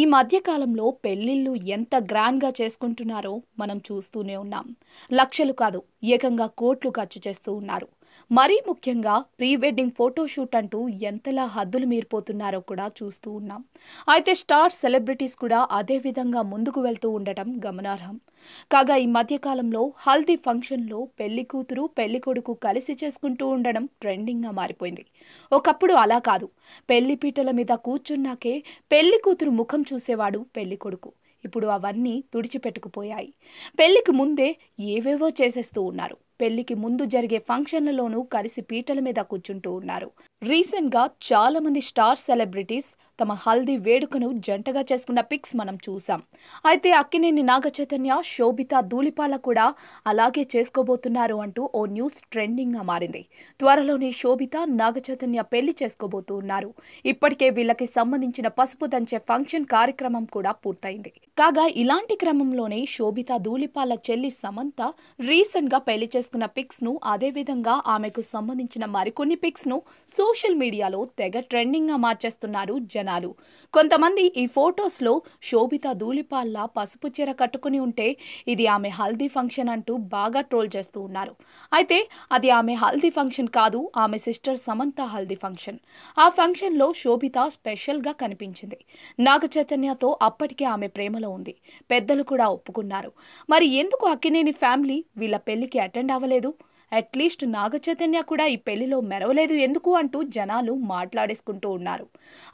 ఈ మధ్యకాలంలో పెళ్లిళ్ళు ఎంత గ్రాండ్గా చేసుకుంటున్నారో మనం చూస్తూనే ఉన్నాం లక్షలు కాదు ఏకంగా కోట్లు ఖర్చు చేస్తూ ఉన్నారు మరీ ముఖ్యంగా ప్రీ వెడ్డింగ్ ఫోటోషూట్ అంటూ ఎంతలా హద్దులు మీరిపోతున్నారో కూడా చూస్తూ ఉన్నాం అయితే స్టార్ సెలబ్రిటీస్ కూడా అదే విధంగా ముందుకు వెళ్తూ ఉండటం గమనార్హం కాగా ఈ మధ్యకాలంలో హల్దీ ఫంక్షన్లో పెళ్లి కూతురు పెళ్లి కొడుకు కలిసి చేసుకుంటూ ఉండడం ట్రెండింగ్గా మారిపోయింది ఒకప్పుడు అలా కాదు పెళ్లి పీటల మీద కూర్చున్నాకే పెళ్లి కూతురు ముఖం చూసేవాడు పెళ్లి కొడుకు ఇప్పుడు అవన్నీ తుడిచిపెట్టుకుపోయాయి పెళ్లికి ముందే ఏవేవో చేసేస్తూ ఉన్నారు పెళ్లికి ముందు జరిగే ఫంక్షన్లలోనూ కలిసి పీటల మీద కూర్చుంటూ ఉన్నారు రీసెంట్గా చాలామంది స్టార్ సెలబ్రిటీస్ తమ హల్దీ వేడుకను జంటగా చేసుకున్న పిక్స్ మనం చూసాం అయితే అక్కినేని నాగ చైతన్య శోభిత ధూళిపాల కూడా అలాగే చేసుకోబోతున్నారు అంటూ ఓ న్యూస్ ట్రెండింగ్గా మారింది త్వరలోనే శోభిత నాగ చైతన్య పెళ్లి చేసుకోబోతూ ఉన్నారు ఇప్పటికే వీళ్ళకి సంబంధించిన పసుపు దంచే ఫంక్షన్ కార్యక్రమం కూడా పూర్తయింది కాగా ఇలాంటి క్రమంలోనే శోభిత ధూళిపాల చెల్లి సమంత రీసెంట్గా పెళ్లి చేసుకున్న పిక్స్ను అదేవిధంగా ఆమెకు సంబంధించిన మరికొన్ని పిక్స్ను సో సోషల్ మీడియాలో తెగ ట్రెండింగ్గా మార్చేస్తున్నారు జనాలు కొంతమంది ఈ ఫొటోస్లో శోభిత ధూళిపాల్లా పసుపు చీర కట్టుకుని ఉంటే ఇది ఆమె హల్దీ ఫంక్షన్ అంటూ బాగా ట్రోల్ చేస్తూ ఉన్నారు అయితే అది ఆమె హల్దీ ఫంక్షన్ కాదు ఆమె సిస్టర్ సమంత హల్దీ ఫంక్షన్ ఆ ఫంక్షన్లో శోభిత స్పెషల్గా కనిపించింది నాగ చైతన్యతో అప్పటికే ఆమె ప్రేమలో ఉంది పెద్దలు కూడా ఒప్పుకున్నారు మరి ఎందుకు అక్కినేని ఫ్యామిలీ వీళ్ళ పెళ్లికి అటెండ్ అవ్వలేదు అట్లీస్ట్ చైతన్య కూడా ఈ పెళ్లిలో మెరవలేదు ఎందుకు అంటూ జనాలు మాట్లాడేసుకుంటూ ఉన్నారు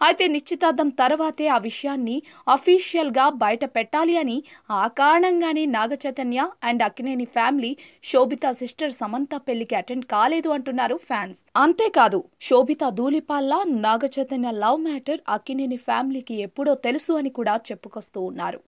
అయితే నిశ్చితార్థం తర్వాతే ఆ విషయాన్ని అఫీషియల్గా బయట పెట్టాలి అని ఆ కారణంగానే Chaitanya and Akkineni family Sobhita sister Samantha పెళ్లికి అటెండ్ కాలేదు అంటున్నారు ఫ్యాన్స్ అంతేకాదు శోభిత ధూళిపాల్ల చైతన్య లవ్ మ్యాటర్ అక్కినేని ఫ్యామిలీకి ఎప్పుడో తెలుసు అని కూడా చెప్పుకొస్తూ ఉన్నారు